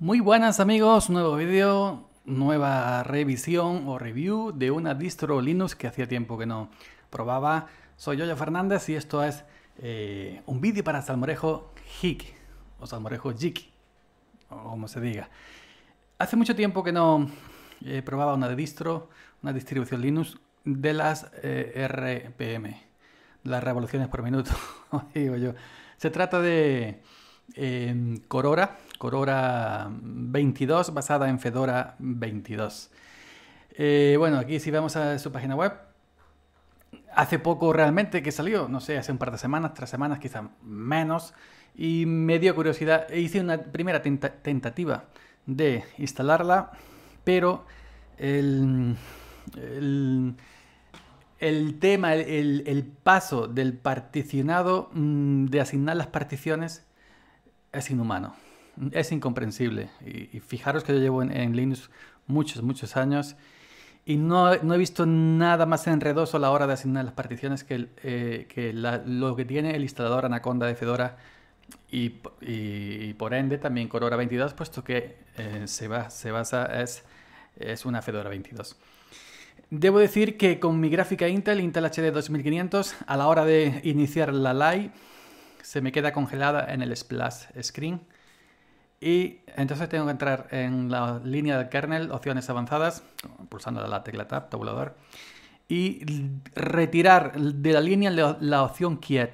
Muy buenas amigos, nuevo vídeo, nueva revisión o review de una distro Linux que hacía tiempo que no probaba. Soy Yoya Fernández y esto es eh, un vídeo para Salmorejo Geek o Salmorejo Jiki como se diga. Hace mucho tiempo que no he eh, probaba una distro, una distribución Linux de las eh, RPM, las revoluciones por minuto, digo yo. Se trata de Corora, Corora 22 basada en Fedora 22. Eh, bueno, aquí si vamos a su página web, hace poco realmente que salió, no sé, hace un par de semanas, tres semanas quizá menos, y me dio curiosidad, e hice una primera tentativa de instalarla, pero el, el, tema, el, paso del particionado, mm, de asignar las particiones, es inhumano es incomprensible. Y, fijaros que yo llevo en, Linux muchos, muchos años y no, he visto nada más enredoso a la hora de asignar las particiones que, eh, lo que tiene el instalador Anaconda de Fedora y, por ende también Corora 22, puesto que eh, se, va, basa, es, es una Fedora 22. Debo decir que con mi gráfica Intel, Intel HD 2500, a la hora de iniciar la live se me queda congelada en el splash screen. Y entonces tengo que entrar en la línea del kernel, opciones avanzadas, pulsando la tecla Tab, tabulador, y retirar de la línea la opción Quiet.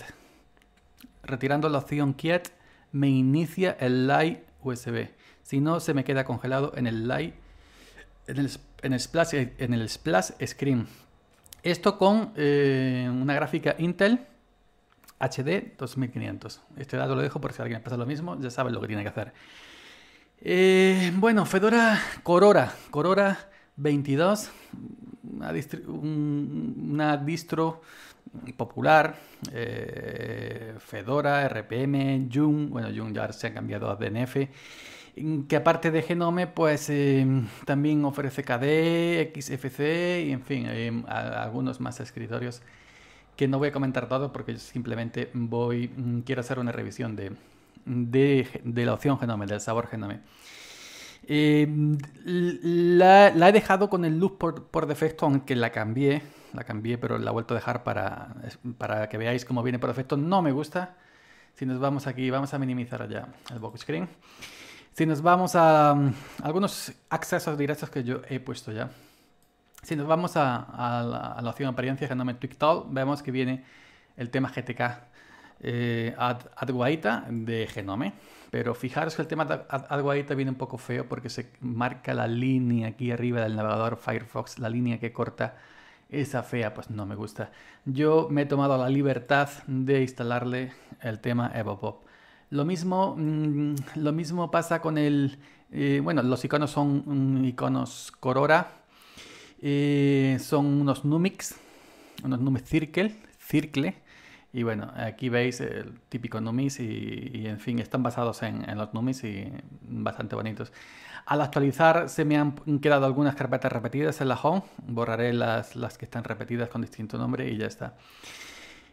Retirando la opción Quiet me inicia el Light USB. Si no, se me queda congelado en el Light, en el, splash, en el splash Screen. Esto con eh, una gráfica Intel HD 2500. Este dato lo dejo por si a alguien le pasa lo mismo, ya saben lo que tiene que hacer. Eh, bueno, Fedora Corora, Corora 22, una distro, popular, eh, Fedora, RPM, Jun, bueno, Jun ya se ha cambiado a DNF, que aparte de Genome, pues eh, también ofrece KDE, XFC y en fin, algunos más escritorios que no voy a comentar todo porque simplemente voy, mm, quiero hacer una revisión de, de, la opción genome, del sabor genome. Eh, la, he dejado con el look por, por, defecto, aunque la cambié, la cambié, pero la he vuelto a dejar para, para que veáis cómo viene por defecto. No me gusta. Si nos vamos aquí, vamos a minimizar ya el box screen. Si nos vamos a mm, algunos accesos directos que yo he puesto ya, si nos vamos a, la, a la, opción apariencia Genome Twigtal, vemos que viene el tema GTK eh, ad, de Genome. Pero fijaros que el tema ad, viene un poco feo porque se marca la línea aquí arriba del navegador Firefox, la línea que corta esa fea, pues no me gusta. Yo me he tomado la libertad de instalarle el tema Evopop. Lo mismo, mm, lo mismo pasa con el... Eh, bueno, los iconos son mm, iconos Corora, eh, son unos Numix, unos Numix Circle, Circle. Y bueno, aquí veis el típico Numix y, en fin, están basados en, los Numix y bastante bonitos. Al actualizar se me han quedado algunas carpetas repetidas en la home. Borraré las, que están repetidas con distinto nombre y ya está.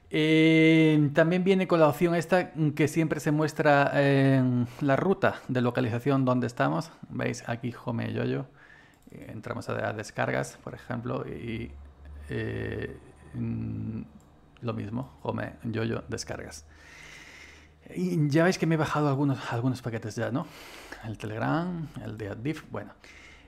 Eh, también viene con la opción esta que siempre se muestra en la ruta de localización donde estamos. Veis aquí Home Yoyo entramos a, descargas, por ejemplo, y eh, mm, lo mismo, home, yo, yo, descargas. Y ya veis que me he bajado algunos, algunos paquetes ya, ¿no? El Telegram, el de Addif. bueno.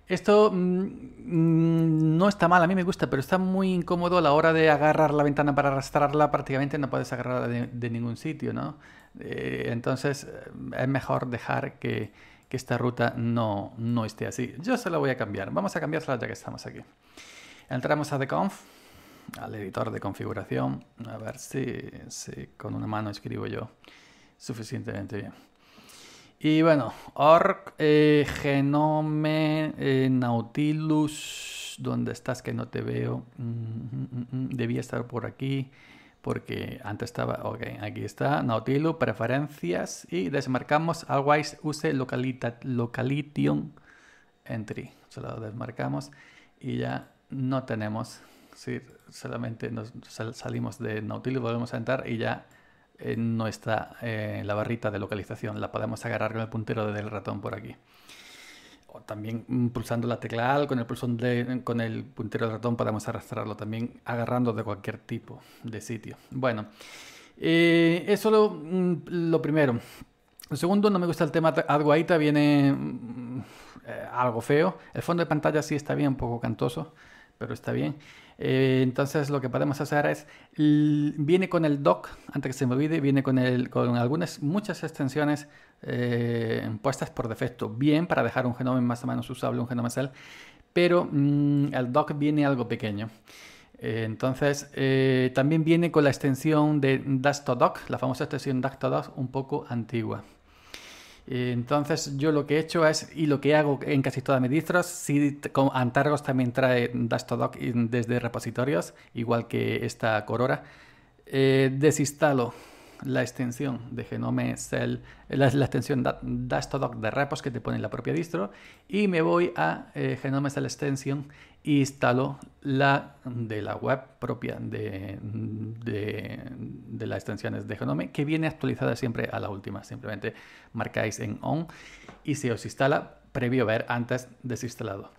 Esto mm, mm, no está mal, a mí me gusta, pero está muy incómodo a la hora de agarrar la ventana para arrastrarla, prácticamente no puedes agarrarla de, ningún sitio, ¿no? Eh, entonces eh, es mejor dejar que, que esta ruta no, no esté así. Yo se la voy a cambiar. Vamos a cambiársela ya que estamos aquí. Entramos a TheConf, al editor de configuración. A ver si, con una mano escribo yo suficientemente bien. Y bueno, org, eh, genome, eh, nautilus, ¿dónde estás que no te veo? Mm, mm, mm, debía estar por aquí porque antes estaba, ok, aquí está, Nautilus, preferencias y desmarcamos always use localita, localition entry. Se lo desmarcamos y ya no tenemos, solamente nos salimos de Nautilus, volvemos a entrar y ya eh, no está eh, la barrita de localización, la podemos agarrar con el puntero del ratón por aquí o también mm, pulsando la tecla al con el, de, con el puntero del ratón podemos arrastrarlo también agarrando de cualquier tipo de sitio. Bueno, eh, eso lo, mm, lo primero. Lo segundo, no me gusta el tema Adguaita, viene mm, eh, algo feo. El fondo de pantalla sí está bien, un poco cantoso pero está bien. Eh, entonces lo que podemos hacer es, viene con el DOC, antes que se me olvide, viene con, el, con algunas, muchas extensiones eh, puestas por defecto. Bien para dejar un genoma más o menos usable, un genoma cell, pero el mm, DOC viene algo pequeño. Eh, entonces, también viene con la extensión de Dust la famosa extensión Dust un poco antigua. Eh, entonces yo lo que he hecho es, y lo que hago en casi todas mis distros, si con Antargos también trae Dastodoc desde repositorios, igual que esta Corora, eh, desinstalo la extensión de Genome eh, la, extensión de repos que te pone en la propia distro, y me voy a eh, Genome Cell Extension instalo la de la web propia de, las extensiones de Genome, que viene actualizada siempre a la última. Simplemente marcáis en on y se os instala previo a ver antes desinstalado.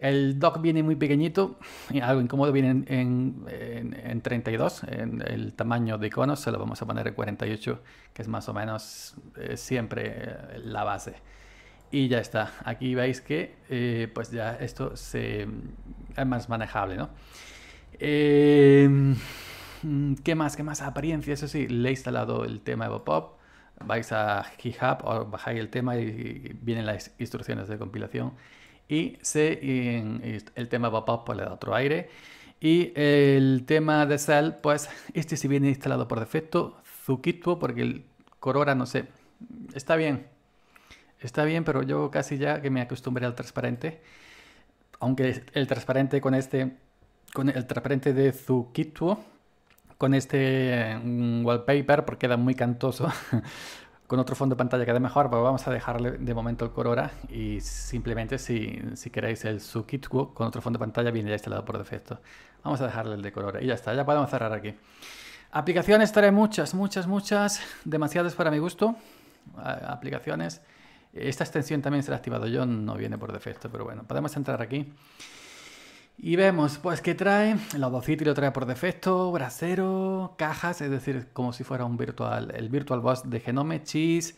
El doc viene muy pequeñito, algo incómodo, viene en, 32, en el tamaño de iconos se lo vamos a poner en 48, que es más o menos eh, siempre eh, la base y ya está. Aquí veis que eh, pues ya esto se, es más manejable, ¿no? Em, ¿Qué más? ¿Qué más? Apariencia, eso sí, le he instalado el tema EvoPop. Vais a GitHub o bajáis el tema y vienen las instrucciones de compilación. Y, se, el tema EvoPop pues, le da otro aire. Y el tema de Cell, pues este sí viene instalado por defecto. Zukitwo, porque el Corora, no sé, está bien Está bien, pero yo casi ya que me acostumbré al transparente. Aunque el transparente con este, con el transparente de ZUKITUO, con este mm, wallpaper, porque queda muy cantoso, con otro fondo de pantalla queda mejor, pero vamos a dejarle de momento el Corora y simplemente si, queréis el Zukitwo con otro fondo de pantalla viene ya instalado por defecto. Vamos a dejarle el de Corora y ya está, ya podemos cerrar aquí. Aplicaciones trae muchas, muchas, muchas, demasiadas para mi gusto. Aplicaciones. Esta extensión también se la ha activado yo, no viene por defecto, pero bueno, podemos entrar aquí. Y vemos, pues que trae, el Audacity lo trae por defecto, brasero, cajas, es decir, como si fuera un virtual, el virtual boss de Genome, Cheese,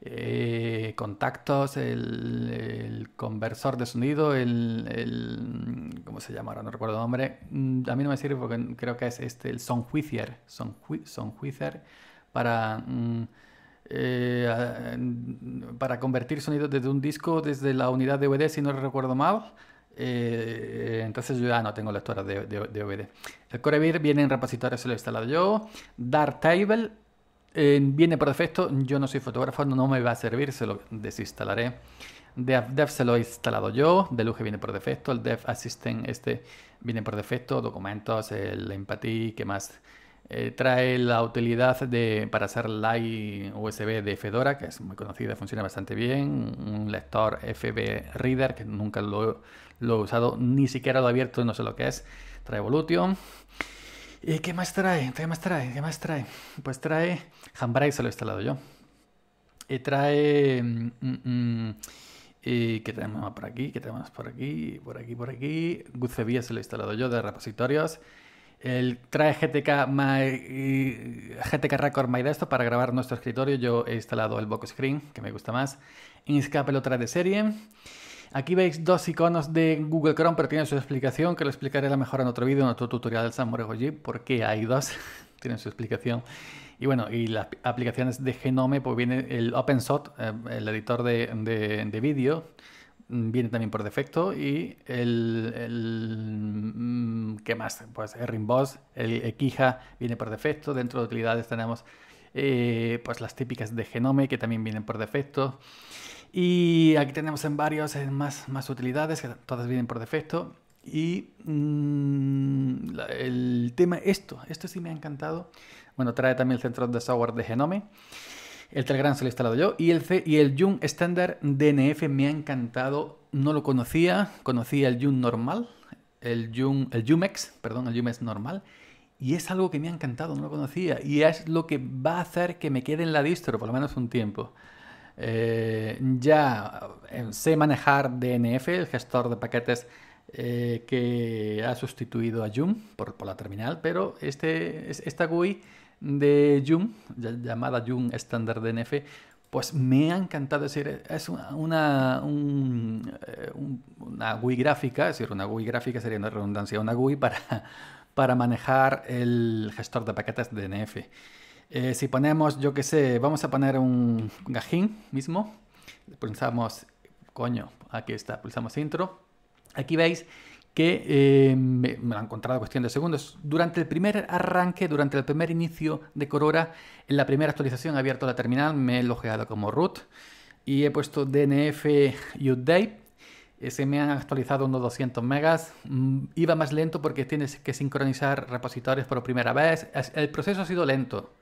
eh, contactos, el, conversor de sonido, el, ¿Cómo se llama ahora? No recuerdo el nombre. Mm, a mí no me sirve porque creo que es este, el Sonjuicier, Sonjuicier, para... Mm, eh, para convertir sonido desde un disco desde la unidad DVD, e si no recuerdo mal. Eh, entonces yo ya no tengo lectora de, de, de e El Corevir viene en repositorio, se lo he instalado yo. Darktable Table eh, viene por defecto. Yo no soy fotógrafo, no me va a servir, se lo desinstalaré. DevDev se lo he instalado yo. Deluge viene por defecto. El Dev Assistant este viene por defecto. Documentos, el Empathy, ¿qué más? Eh, trae la utilidad de, para hacer Live USB de Fedora, que es muy conocida, funciona bastante bien. Un lector FB Reader, que nunca lo, he usado, ni siquiera lo he abierto, no sé lo que es. Trae Evolution. ¿Y qué más trae? ¿Qué más trae? ¿Qué más trae? Pues trae Handbrake, se lo he instalado yo. Y trae... Mm, mm, mm, ¿Qué tenemos por aquí? ¿Qué tenemos por aquí? Por aquí, por aquí. Gucevia se lo he instalado yo de repositorios. El trae GTK, My, GTK Record My Desktop para grabar nuestro escritorio. Yo he instalado el Box Screen, que me gusta más. Inkscape lo trae de serie. Aquí veis dos iconos de Google Chrome, pero tienen su explicación, que lo explicaré la mejor en otro vídeo, en otro tutorial del Samurai Por porque hay dos, tienen su explicación. Y bueno, y las aplicaciones de Genome, pues viene el OpenSot, eh, el editor de, de, de vídeo Mm, viene también por defecto y el, el mm, ¿qué más? Pues el Rimboss, el Equija viene por defecto, dentro de utilidades tenemos eh, pues las típicas de Genome que también vienen por defecto y aquí tenemos en varios más, más utilidades que todas vienen por defecto y mm, el tema esto, esto sí me ha encantado, bueno trae también el centro de software de Genome el Telegram se lo he instalado yo. Y el, C y el Yum Standard DNF me ha encantado. No lo conocía. Conocía el Yum normal. El Jun el Yumex, perdón, el Yumex normal. Y es algo que me ha encantado, no lo conocía. Y es lo que va a hacer que me quede en la distro, por lo menos un tiempo. Eh, ya eh, sé manejar DNF, el gestor de paquetes eh, que ha sustituido a Joom por, la terminal, pero este, esta GUI de Joom, llamada Joom estándar DNF, pues me ha encantado. decir, es una, una, eh, GUI gráfica, es decir, una GUI gráfica sería una redundancia, una GUI para, para manejar el gestor de paquetes de DNF. Eh, si ponemos, yo qué sé, vamos a poner un gajín mismo, pulsamos, coño, aquí está, pulsamos intro. Aquí veis que eh, me, lo han encontrado cuestión de segundos. Durante el primer arranque, durante el primer inicio de Corora, en la primera actualización he abierto la terminal, me he logeado como root y he puesto DNF update. Se me han actualizado unos 200 megas. Mm, iba más lento porque tienes que sincronizar repositorios por primera vez. El proceso ha sido lento,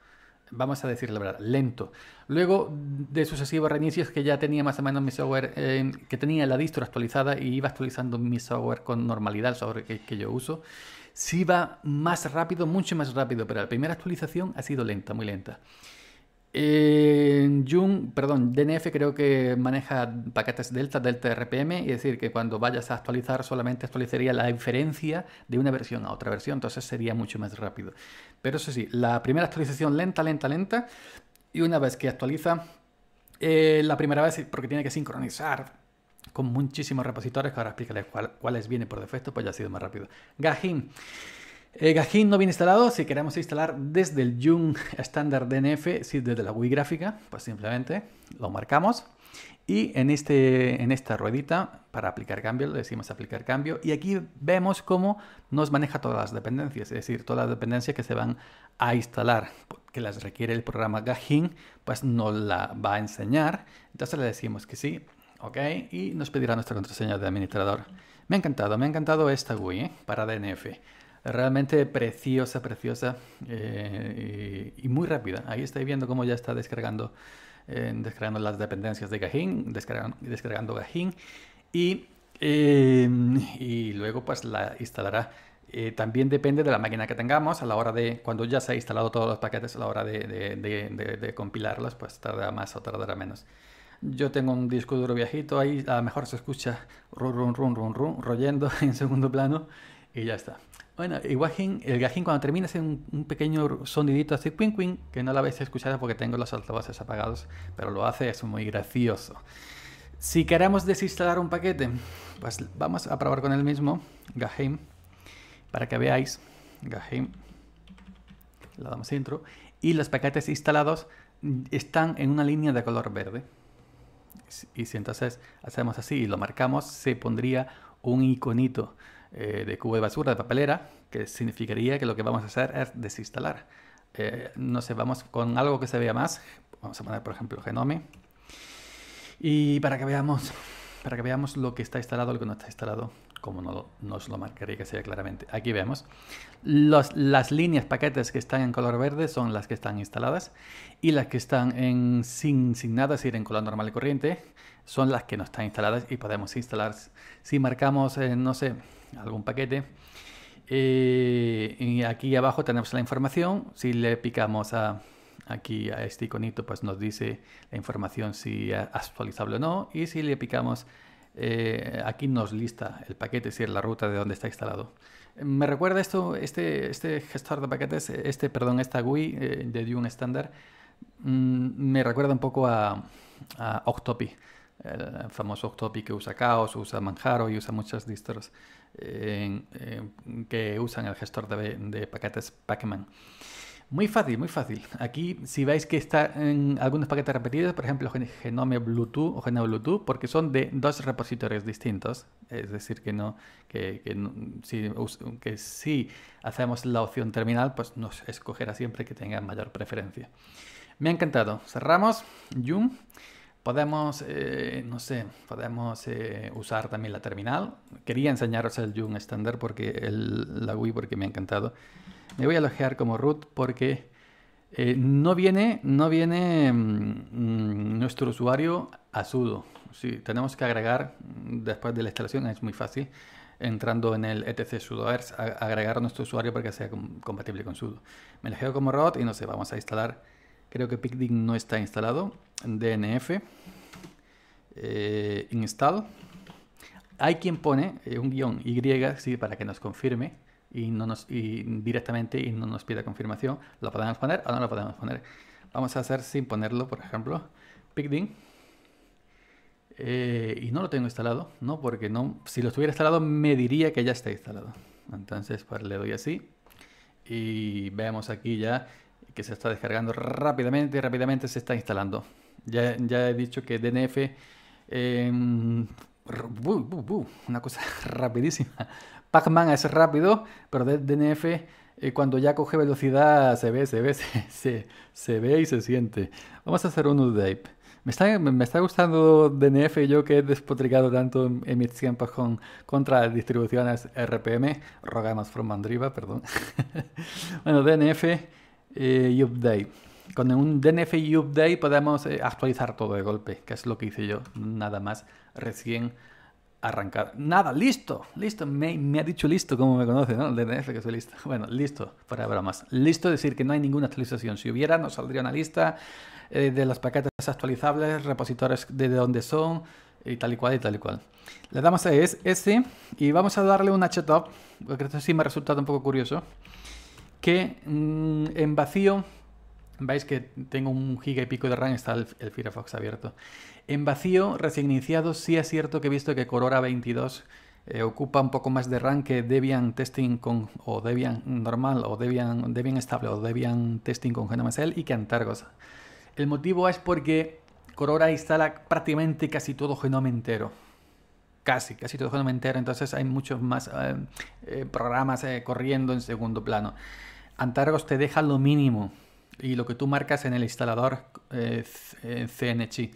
vamos a decir la verdad, lento. Luego de sucesivos reinicios que ya tenía más o menos mi software, eh, que tenía la distro actualizada y iba actualizando mi software con normalidad, el software que, yo uso, sí va más rápido, mucho más rápido, pero la primera actualización ha sido lenta, muy lenta en perdón, DNF creo que maneja paquetes delta, delta RPM, y decir, que cuando vayas a actualizar solamente actualizaría la diferencia de una versión a otra versión, entonces sería mucho más rápido. Pero eso sí, la primera actualización lenta, lenta, lenta, y una vez que actualiza, eh, la primera vez, porque tiene que sincronizar con muchísimos repositorios, que ahora explicaré cuáles cuál viene por defecto, pues ya ha sido más rápido. Gajin. Eh, no viene instalado, si queremos instalar desde el Jung Standard DNF, si desde la Wii gráfica, pues simplemente lo marcamos y en, este, en esta ruedita para aplicar cambio, le decimos aplicar cambio y aquí vemos cómo nos maneja todas las dependencias, es decir, todas las dependencias que se van a instalar, que las requiere el programa Gajín, pues nos la va a enseñar, entonces le decimos que sí, ok, y nos pedirá nuestra contraseña de administrador. Me ha encantado, me ha encantado esta GUI ¿eh? para DNF. Realmente preciosa, preciosa eh, y, muy rápida. Ahí estáis viendo cómo ya está descargando, eh, descargando las dependencias de Gahin descargando, descargando eh, y, luego pues la instalará. también depende de la máquina que tengamos a la hora de, cuando ya se ha instalado todos los paquetes, a la hora de, compilarlos, pues tardará más o tardará menos. Yo tengo un disco duro viejito, ahí a lo mejor se escucha run, run, royendo en segundo plano y ya está. Bueno, el gajín, cuando termina hace un, pequeño sonidito así, quin, quin, que no la vais a escuchar porque tengo los altavoces apagados, pero lo hace, es muy gracioso. Si queremos desinstalar un paquete, pues vamos a probar con el mismo, Gajim, para que veáis, Gajim, le damos intro, y los paquetes instalados están en una línea de color verde. Y si entonces hacemos así y lo marcamos, se pondría un iconito eh, de cubo de basura, de papelera, que significaría que lo que vamos a hacer es desinstalar. Eh, no sé, vamos con algo que se vea más. Vamos a poner, por ejemplo, Genome. Y para que veamos, para que veamos lo que está instalado, lo que no está instalado como no, nos lo marcaría que sea claramente. Aquí vemos. Los, las líneas paquetes que están en color verde son las que están instaladas y las que están en sin, sin nada, es decir, en color normal y corriente, son las que no están instaladas y podemos instalar. Si marcamos, eh, no sé, algún paquete, eh, y aquí abajo tenemos la información. Si le picamos a, aquí a este iconito, pues nos dice la información si es actualizable o no. Y si le picamos eh, aquí nos lista el paquete, es decir, la ruta de donde está instalado. Me recuerda esto, este, este gestor de paquetes, este, perdón, esta GUI eh, de Dune Standard, mm, me recuerda un poco a, Octopi, el famoso Octopi que usa Chaos, usa Manjaro y usa muchas distros eh, que usan el gestor de, paquetes Pacman. man muy fácil, muy fácil. Aquí si veis que está en algunos paquetes repetidos, por ejemplo Genome Bluetooth o Genome Bluetooth, porque son de dos repositorios distintos. Es decir, que no, que, que, si, que si hacemos la opción terminal, pues nos escogerá siempre que tenga mayor preferencia. Me ha encantado. Cerramos. Yum. Podemos, eh, no sé, podemos eh, usar también la terminal. Quería enseñaros el June Standard porque la UI porque me ha encantado. Me voy a alojar como root porque eh, no viene, no viene mm, nuestro usuario a sudo. Sí, tenemos que agregar después de la instalación, es muy fácil, entrando en el etc sudoers, agregar nuestro usuario para que sea compatible con sudo. Me logeo como root y no sé, vamos a instalar Creo que PicDING no está instalado. DNF. Eh, install. Hay quien pone eh, un guión Y sí, para que nos confirme y, no nos, directamente y no nos pida confirmación. ¿Lo podemos poner o no lo podemos poner? Vamos a hacer sin ponerlo, por ejemplo, PicDin eh, y no lo tengo instalado, ¿no? Porque no, si lo estuviera instalado me diría que ya está instalado. Entonces, pues le doy así y vemos aquí ya que se está descargando rápidamente, rápidamente se está instalando. Ya, ya he dicho que DNF, em, una cosa rapidísima. Pac-Man es rápido, pero DNF eh, cuando ya coge velocidad se ve, se ve, se, ve y se siente. Vamos a hacer un update. Me está, me está gustando DNF yo que he despotricado tanto en, mi mis con, contra distribuciones RPM, Rogamos from Mandriva, perdón. bueno, DNF eh, update. Con un DNF update podemos eh, actualizar todo de golpe, que es lo que hice yo, nada más recién arrancar. Nada, listo, listo, me, ha dicho listo como me conoce, ¿no? El DNF que soy listo. Bueno, listo, para bromas. Listo decir que no hay ninguna actualización. Si hubiera, nos saldría una lista eh, de las paquetes actualizables, repositorios de dónde son, y tal y cual y tal y cual. Le damos a ese y vamos a darle un htop, porque esto sí me ha resultado un poco curioso que mm, en vacío, veis que tengo un giga y pico de RAM, está el, Firefox abierto. En vacío, recién iniciado, sí es cierto que he visto que Corora 22 eh, ocupa un poco más de RAM que Debian Testing con, o Debian normal o Debian, Debian estable o Debian Testing con GNOMESL y que Antargos. El motivo es porque Corora instala prácticamente casi todo genoma entero casi, casi todo el entero, entonces hay muchos más eh, eh, programas eh, corriendo en segundo plano. Antargos te deja lo mínimo y lo que tú marcas en el instalador es CNC.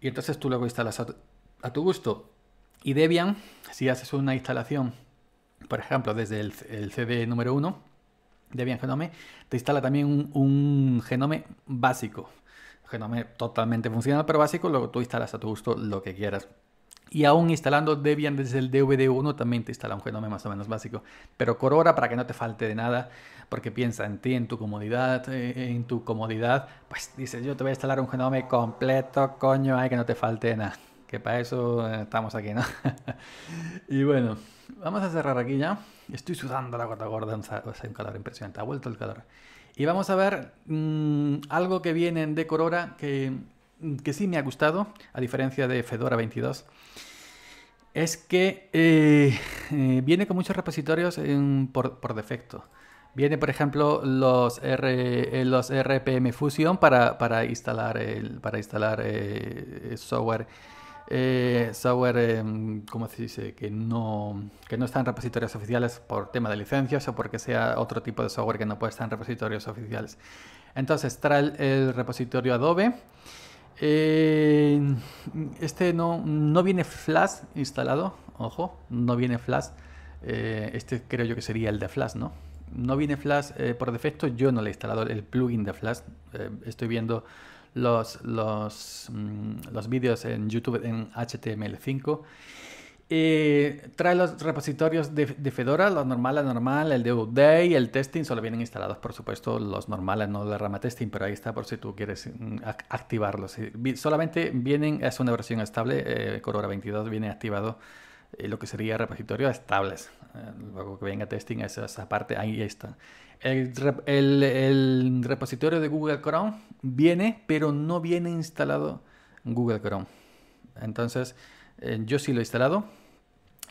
Y entonces tú luego instalas a tu, gusto. Y Debian, si haces una instalación, por ejemplo, desde el, CD número 1, Debian Genome, te instala también un, un genome básico. Genome totalmente funcional, pero básico, luego tú instalas a tu gusto lo que quieras. Y aún instalando Debian desde el DVD1 también te instala un genome más o menos básico. Pero Corora para que no te falte de nada, porque piensa en ti, en tu comodidad, eh, en tu comodidad. Pues dice, yo te voy a instalar un genome completo, coño, hay que no te falte de nada. Que para eso eh, estamos aquí, ¿no? y bueno, vamos a cerrar aquí ya. Estoy sudando la gota gorda, hace un calor impresionante, ha vuelto el calor. Y vamos a ver mm, algo que viene de Corora que que sí me ha gustado, a diferencia de Fedora 22, es que eh, eh, viene con muchos repositorios por, defecto. Viene, por ejemplo, los, eh, los RPM Fusion para, instalar, para instalar software, software em, ¿cómo se dice? Que no, que está en repositorios oficiales por tema de licencias o porque sea otro tipo de software que no puede estar en repositorios oficiales. Entonces, trae el repositorio Adobe. Eh, este no, no viene Flash instalado, ojo, no viene Flash. Eh, este creo yo que sería el de Flash, ¿no? No viene Flash eh, por defecto, yo no le he instalado el plugin de Flash. estoy viendo los, los, mm, los vídeos en YouTube en HTML5 eh, trae los repositorios de, Fedora, los normales, normal, el de Uday, el testing, solo vienen instalados, por supuesto, los normales, no la rama testing, pero ahí está por si tú quieres mm, activarlos. Solamente vienen, es una versión estable, eh, Corora 22 viene activado eh, lo que sería repositorio estables. Eh, luego que venga testing, esa, esa parte, ahí está. el repositorio de Google Chrome viene, pero no viene instalado Google Chrome. Entonces, eh, yo sí lo he instalado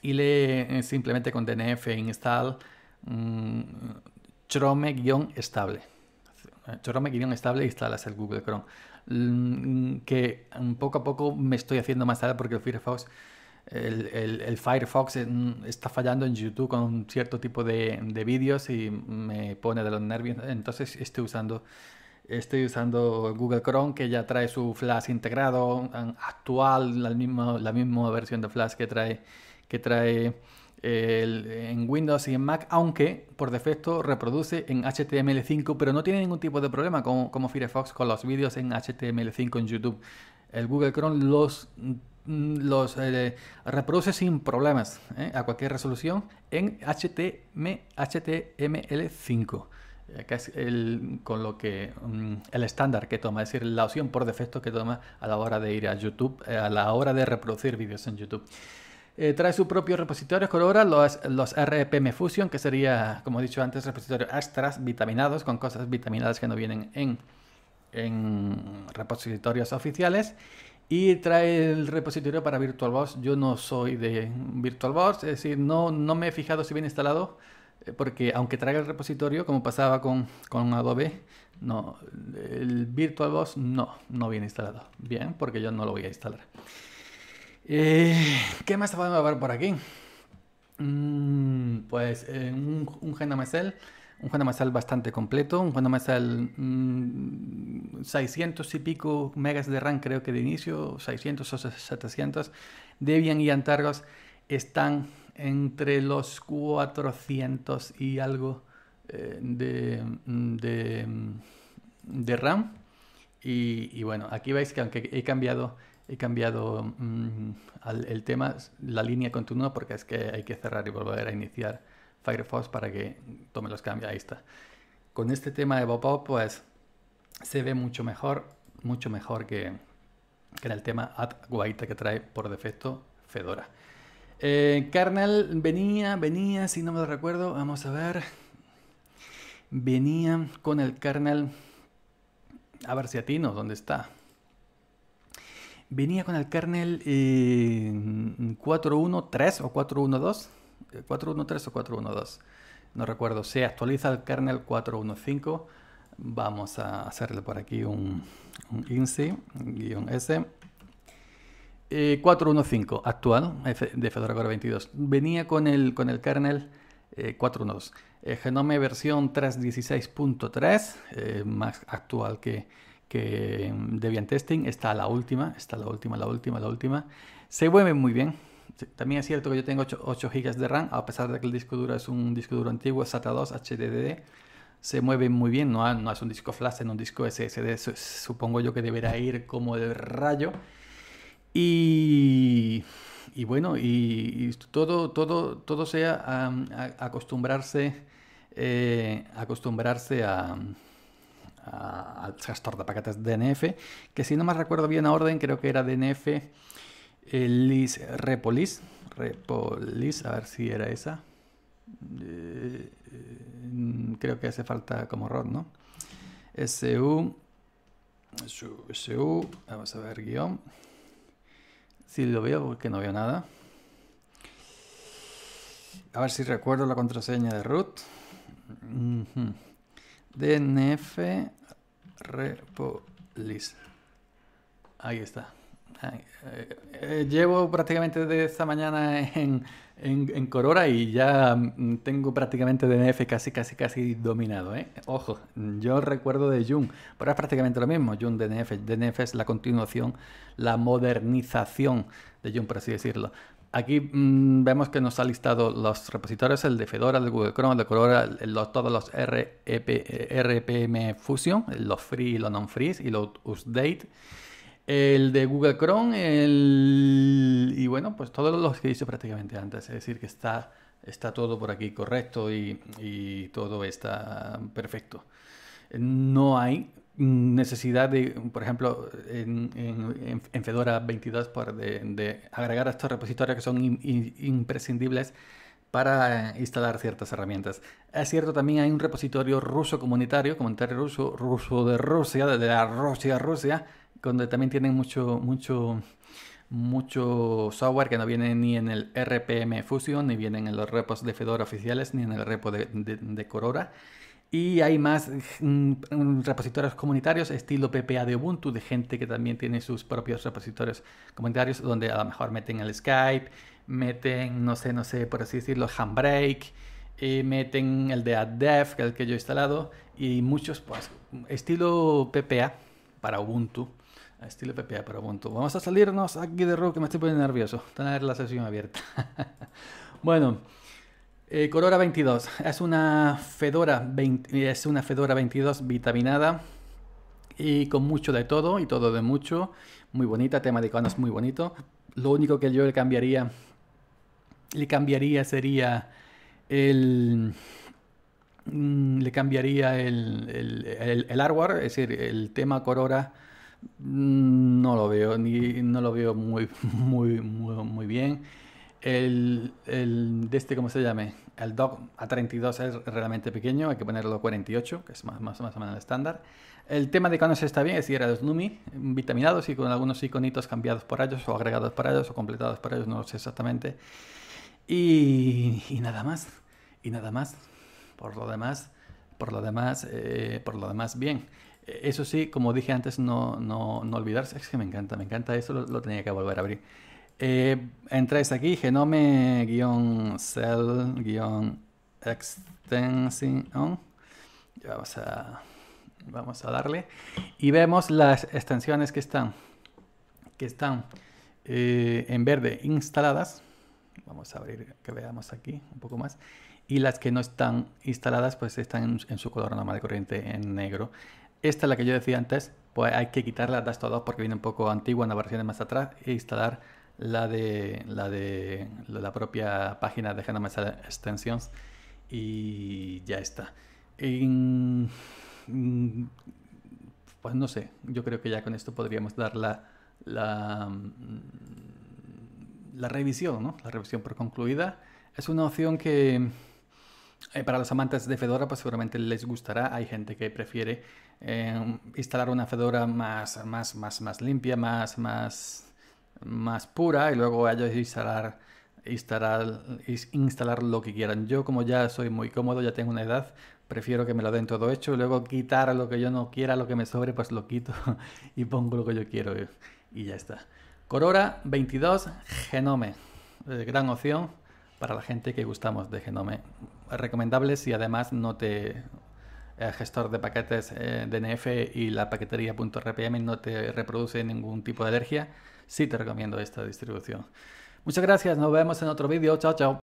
y le eh, simplemente con dnf install mm, chrome-estable. Eh, chrome-estable instalas el Google Chrome. Mm, que mm, poco a poco me estoy haciendo más tarde porque el Firefox el, Firefox está fallando en YouTube con un cierto tipo de, de vídeos y me pone de los nervios. Entonces estoy usando Estoy usando Google Chrome que ya trae su Flash integrado, actual, la misma, la misma versión de Flash que trae, que trae eh, en Windows y en Mac, aunque por defecto reproduce en HTML5, pero no tiene ningún tipo de problema como, Firefox con los vídeos en HTML5 en YouTube. El Google Chrome los, mm, los eh, reproduce sin problemas eh, a cualquier resolución en HTML5 que es el, con lo que mm, el estándar que toma, es decir, la opción por defecto que toma a la hora de ir a YouTube, eh, a la hora de reproducir vídeos en YouTube. Eh, trae su propio repositorio, Corora, los, los RPM Fusion, que sería, como he dicho antes, repositorio extras vitaminados con cosas vitaminadas que no vienen en, repositorios oficiales. Y trae el repositorio para VirtualBox. Yo no soy de VirtualBox, es decir, no, no me he fijado si bien instalado porque aunque traiga el repositorio, como pasaba con, con Adobe, no, el VirtualBox no, no viene instalado. Bien, porque yo no lo voy a instalar. Eh, ¿Qué más podemos ver por aquí? Mm, pues eh, un, un un Genamacel bastante completo, un Genamacel mm, 600 y pico megas de RAM creo que de inicio, 600 o 700. Debian y Antargos están entre los 400 y algo eh, de, mm, mm, de, RAM. Y, bueno, aquí veis que aunque he cambiado, he cambiado mm, el tema, la línea continua, porque es que hay que cerrar y volver a iniciar Firefox para que tome los cambios. Ahí está. Con este tema de Bopop pues se ve mucho mejor, mucho mejor que, en el tema Ad guaita que trae por defecto Fedora. Eh, carnal, venía, venía, si no me recuerdo, vamos a ver. Venía con el kernel A ver si atino, ¿dónde está? Venía con el kernel 413 eh, o 412. 413 eh, o 412. No recuerdo. Se actualiza el kernel 415. Vamos a hacerle por aquí un, un INSI, guión S. 415 eh, actual de Fedora Core 22. Venía con el, con el kernel 412. Eh, eh, Genome versión 3.16.3, más actual que, mm, Debian Testing. Está la última, está la última, la última, la última. Se mueve muy bien. También es cierto que yo tengo 8, GB de RAM, a pesar de que el disco duro es un disco duro antiguo, SATA 2, HDD se mueve muy bien, no, no es un disco flash, en un disco SSD, supongo yo que deberá ir como de rayo. Y, bueno, y, todo, todo, todo sea acostumbrarse, eh, acostumbrarse a, a, al gestor de paquetes DNF, que si no me recuerdo bien a orden, creo que era DNF eh, Lis Repolis. Repolis, a ver si era esa. Eh, creo que hace falta como error, ¿no? SU, SU, vamos a ver, guión. Si lo veo porque no veo nada. A ver si recuerdo la contraseña de root. DNF repolis. Ahí está. Eh, eh, llevo prácticamente de esta mañana en, en, Corora y ya mm, tengo prácticamente DNF casi, casi, casi dominado. ¿eh? Ojo, yo recuerdo de Jun, pero es prácticamente lo mismo. Jun DNF, DNF es la continuación, la modernización de Jun, por así decirlo. Aquí mm, vemos que nos ha listado los repositorios, el de Fedora, el de Google Chrome, el de Corora, todos los RPM e Fusion, los free y los non-free y los update el de Google Chrome, y bueno, pues todos los que hice prácticamente antes. Es decir, que está, está todo por aquí correcto y, todo está perfecto. No hay necesidad de, por ejemplo, en, Fedora 22, de, agregar estos repositorios que son imprescindibles para instalar ciertas herramientas. Es cierto, también hay un repositorio ruso comunitario, comunitario ruso, ruso de Rusia, de la Rusia, Rusia, donde también tienen mucho, mucho, mucho software que no viene ni en el RPM Fusion, ni vienen en los repos de Fedora oficiales, ni en el repo de, Corora. Y hay más mm, mm, repositorios comunitarios estilo PPA de Ubuntu, de gente que también tiene sus propios repositorios comunitarios, donde a lo mejor meten el Skype, meten, no sé, no sé, por así decirlo, Handbrake, meten el de AdDev, que es el que yo he instalado, y muchos, pues, estilo PPA para Ubuntu estilo PPA pero Vamos a salirnos aquí de rock, que me estoy poniendo nervioso. Tener la sesión abierta. bueno, eh, Corora 22. Es una Fedora es una Fedora 22 vitaminada y con mucho de todo y todo de mucho. Muy bonita, tema de es muy bonito. Lo único que yo le cambiaría le cambiaría sería el mm, le cambiaría el, el, el, el hardware, es decir, el tema Corora no lo veo, ni, no lo veo muy, muy, muy, muy bien. El, el, de este, ¿cómo se llame? El dock a 32 es realmente pequeño, hay que ponerlo a 48, que es más, más, más o menos el estándar. El tema de se está bien, es ir a los NUMI vitaminados y con algunos iconitos cambiados por ellos, o agregados por ellos, o completados por ellos, no lo sé exactamente. Y, nada más, y nada más. Por lo demás, por lo demás, eh, por lo demás, bien. Eso sí, como dije antes, no, no, olvidarse. Es que me encanta, me encanta eso, lo, tenía que volver a abrir. Eh, entráis aquí, genome-cell-extension. Vamos a, vamos a darle. Y vemos las extensiones que están, que están eh, en verde instaladas. Vamos a abrir, que veamos aquí un poco más. Y las que no están instaladas, pues están en, su color normal de corriente en negro. Esta es la que yo decía antes, pues hay que quitarla de estos 2 porque viene un poco antigua, la versión de más atrás, e instalar la de la, de, la propia página de Genome Extensions y ya está. pues no sé, yo creo que ya con esto podríamos dar la, la, la revisión, ¿no? La revisión por concluida. Es una opción que, eh, para los amantes de Fedora, pues seguramente les gustará. Hay gente que prefiere eh, instalar una Fedora más, más, más, más limpia, más, más, más pura y luego ellos instalar, instalar, instalar lo que quieran. Yo como ya soy muy cómodo, ya tengo una edad, prefiero que me lo den todo hecho y luego quitar lo que yo no quiera, lo que me sobre, pues lo quito y pongo lo que yo quiero y, ya está. Corora 22 Genome, eh, gran opción para la gente que gustamos de Genome recomendables y además no te el eh, gestor de paquetes eh, DNF y la paquetería.rpm no te reproduce ningún tipo de alergia, sí te recomiendo esta distribución. Muchas gracias, nos vemos en otro vídeo, chao chao.